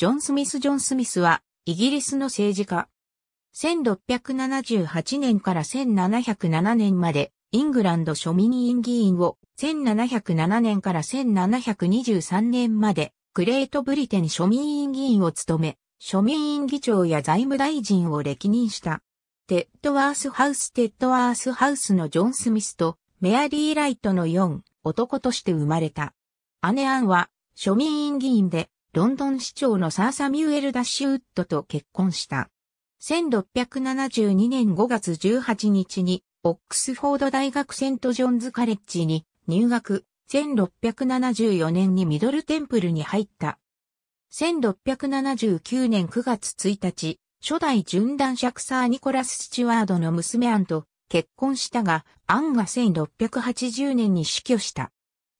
ジョン・スミス・ジョン・スミスは、イギリスの政治家。1678年から1707年まで、イングランド庶民委員議員を、1707年から1723年まで、グレートブリテン庶民委員議員を務め、庶民委員議長や財務大臣を歴任した。テッドワースハウステッドワースハウスのジョン・スミスとメアリー・ライトの4男として生まれた。姉アンは庶民委議員でロンドン市長のサーサミュエル・ダッシュウッドと結婚した。1672年5月18日に、オックスフォード大学セントジョンズカレッジに入学、1674年にミドルテンプルに入った。1679年9月1日、初代準男爵サー・ニコラス・スチュワードの娘アンと結婚したが、アンが1680年に死去した。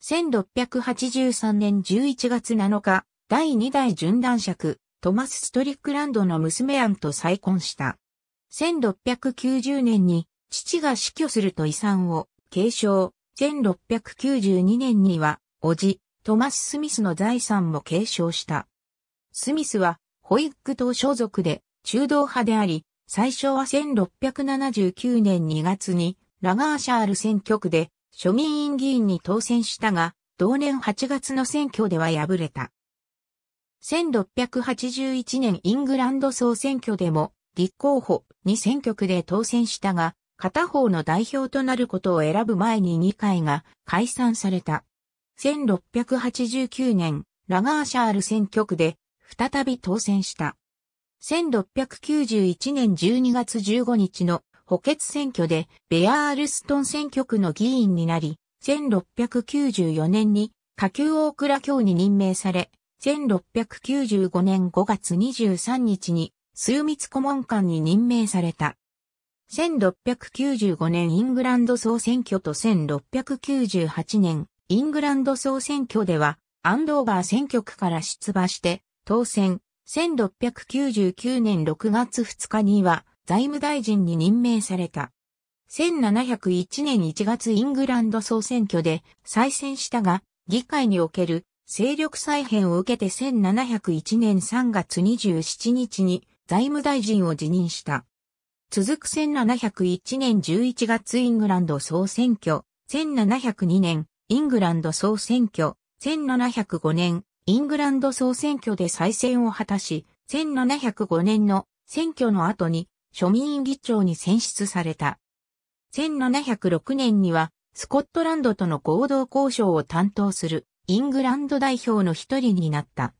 1683年11月7日、第2代準男爵、トマス・ストリックランドの娘アンと再婚した。1690年に父が死去すると遺産を継承。1692年には、叔父、トマス・スミスの財産も継承した。スミスは、ホイッグ党所属で、中道派であり、最初は1679年2月に、ラガーシャール選挙区で、庶民院議員に当選したが、同年8月の選挙では敗れた。1681年イングランド総選挙でも立候補2選挙区で当選したが、片方の代表となることを選ぶ前に2回が解散された。1689年、ラガーシャール選挙区で再び当選した。1691年12月15日の補欠選挙でベアールストン選挙区の議員になり、1694年に下級大倉卿に任命され、1695年5月23日に、枢密顧問官に任命された。1695年イングランド総選挙と1698年イングランド総選挙ではアンドーバー選挙区から出馬して当選。1699年6月2日には財務大臣に任命された。1701年1月イングランド総選挙で再選したが議会における勢力再編を受けて1701年3月27日に財務大臣を辞任した。続く1701年11月イングランド総選挙、1702年イングランド総選挙、1705年イングランド総選挙で再選を果たし、1705年の選挙の後に庶民議長に選出された。1706年にはスコットランドとの合同交渉を担当するイングランド代表の一人になった。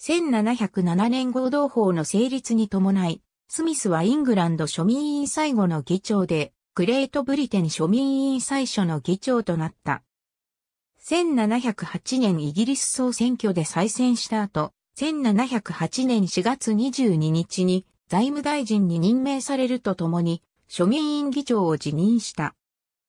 1707年合同法の成立に伴い、スミスはイングランド庶民委員最後の議長で、グレートブリテン庶民委員最初の議長となった。1708年イギリス総選挙で再選した後、1708年4月22日に財務大臣に任命されるとともに、庶民委員議長を辞任した。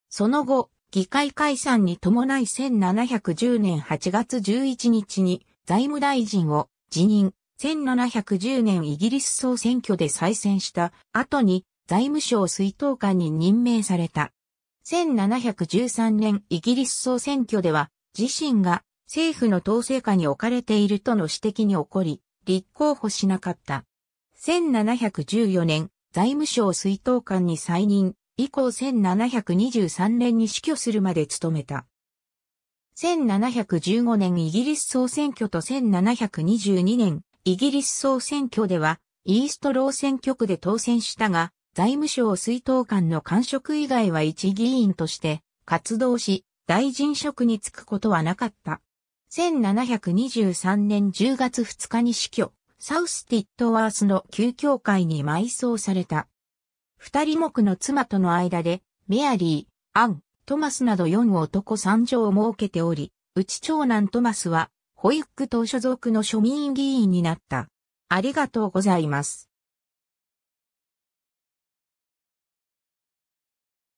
その後、議会解散に伴い1710年8月11日に財務大臣を辞任、1710年イギリス総選挙で再選した後に財務省水頭官に任命された。1713年イギリス総選挙では自身が政府の統制下に置かれているとの指摘に起こり、立候補しなかった。1714年財務省水頭官に再任、以降1723年に死去するまで務めた。1715年イギリス総選挙と1722年イギリス総選挙ではイーストロー選挙区で当選したが財務省水道官の官職以外は一議員として活動し大臣職に就くことはなかった。1723年10月2日に死去、サウスティットワースの旧教会に埋葬された。二人目の妻との間で、メアリー、アン、トマスなど四男三女を設けており、うち長男トマスは、保育ッ党所属の庶民議員になった。ありがとうございます。